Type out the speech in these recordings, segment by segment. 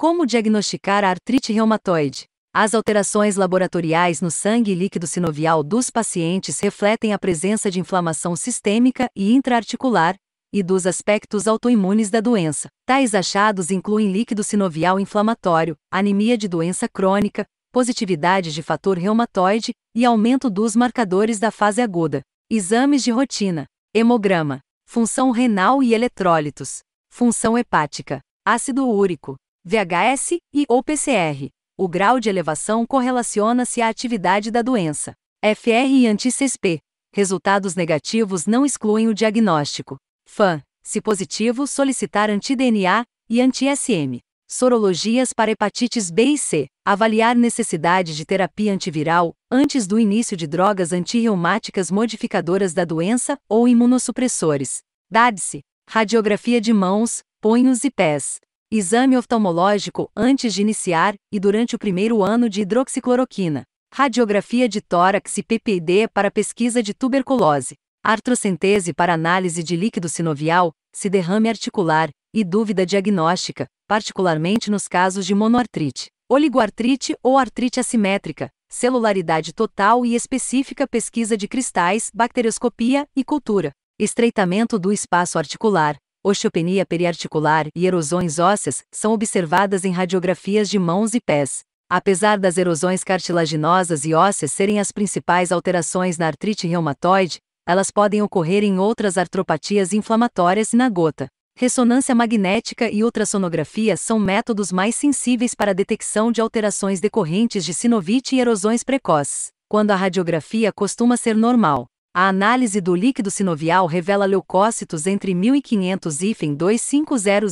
Como diagnosticar a artrite reumatoide? As alterações laboratoriais no sangue e líquido sinovial dos pacientes refletem a presença de inflamação sistêmica e intraarticular e dos aspectos autoimunes da doença. Tais achados incluem líquido sinovial inflamatório, anemia de doença crônica, positividade de fator reumatoide e aumento dos marcadores da fase aguda. Exames de rotina: hemograma, função renal e eletrólitos, função hepática, ácido úrico, VHS e ou PCR. O grau de elevação correlaciona-se à atividade da doença. FR e anti-CSP. Resultados negativos não excluem o diagnóstico. FAN. Se positivo, solicitar anti-DNA e anti-SM. Sorologias para hepatites B e C. Avaliar necessidade de terapia antiviral antes do início de drogas antirreumáticas modificadoras da doença ou imunossupressores. DADSE. Radiografia de mãos, punhos e pés. Exame oftalmológico antes de iniciar e durante o primeiro ano de hidroxicloroquina. Radiografia de tórax e PPD para pesquisa de tuberculose. Artrocentese para análise de líquido sinovial, se derrame articular e dúvida diagnóstica, particularmente nos casos de monoartrite, oligoartrite ou artrite assimétrica, celularidade total e específica pesquisa de cristais, bacterioscopia e cultura, estreitamento do espaço articular, Osteopenia periarticular e erosões ósseas são observadas em radiografias de mãos e pés. Apesar das erosões cartilaginosas e ósseas serem as principais alterações na artrite reumatoide, elas podem ocorrer em outras artropatias inflamatórias e na gota. Ressonância magnética e ultrassonografia são métodos mais sensíveis para a detecção de alterações decorrentes de sinovite e erosões precoces, quando a radiografia costuma ser normal. A análise do líquido sinovial revela leucócitos entre 1500 e 25000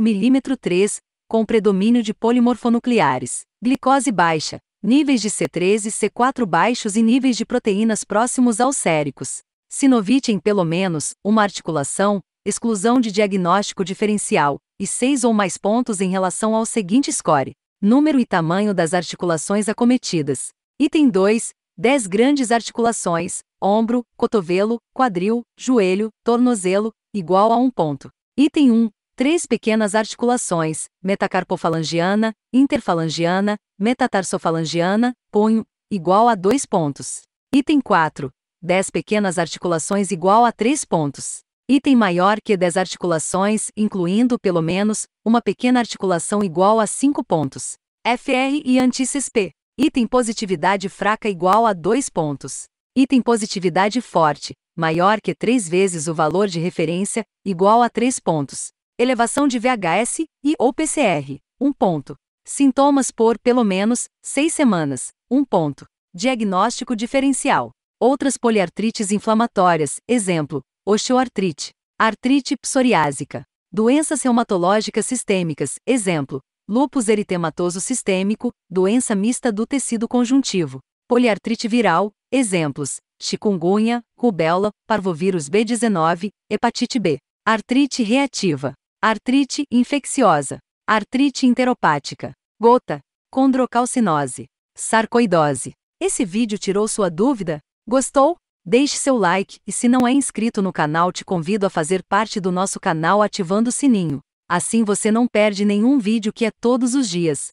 mm 3, com predomínio de polimorfonucleares, glicose baixa, níveis de C3 e C4 baixos e níveis de proteínas próximos aos séricos. Sinovite em pelo menos uma articulação, exclusão de diagnóstico diferencial, e seis ou mais pontos em relação ao seguinte score: número e tamanho das articulações acometidas. Item 2: 10 grandes articulações, ombro, cotovelo, quadril, joelho, tornozelo, igual a 1 ponto. Item 1. Três pequenas articulações, metacarpofalangiana, interfalangiana, metatarsofalangiana, punho, igual a 2 pontos. Item 4. 10 pequenas articulações igual a 3 pontos. Item maior que 10 articulações, incluindo, pelo menos, uma pequena articulação igual a 5 pontos. FR e antícipe. Item positividade fraca igual a 2 pontos. Item positividade forte, maior que 3 vezes o valor de referência, igual a 3 pontos. Elevação de VHS e ou PCR, 1 ponto. Sintomas por, pelo menos, 6 semanas, 1 ponto. Diagnóstico diferencial. Outras poliartrites inflamatórias, exemplo, osteoartrite, artrite psoriásica. Doenças reumatológicas sistêmicas, exemplo, lúpus eritematoso sistêmico, doença mista do tecido conjuntivo, poliartrite viral, Exemplos: chikungunya, rubéola, parvovírus B19, hepatite B. Artrite reativa, artrite infecciosa, artrite enteropática, gota, condrocalcinose, sarcoidose. Esse vídeo tirou sua dúvida? Gostou? Deixe seu like e se não é inscrito no canal, te convido a fazer parte do nosso canal ativando o sininho. Assim você não perde nenhum vídeo que é todos os dias.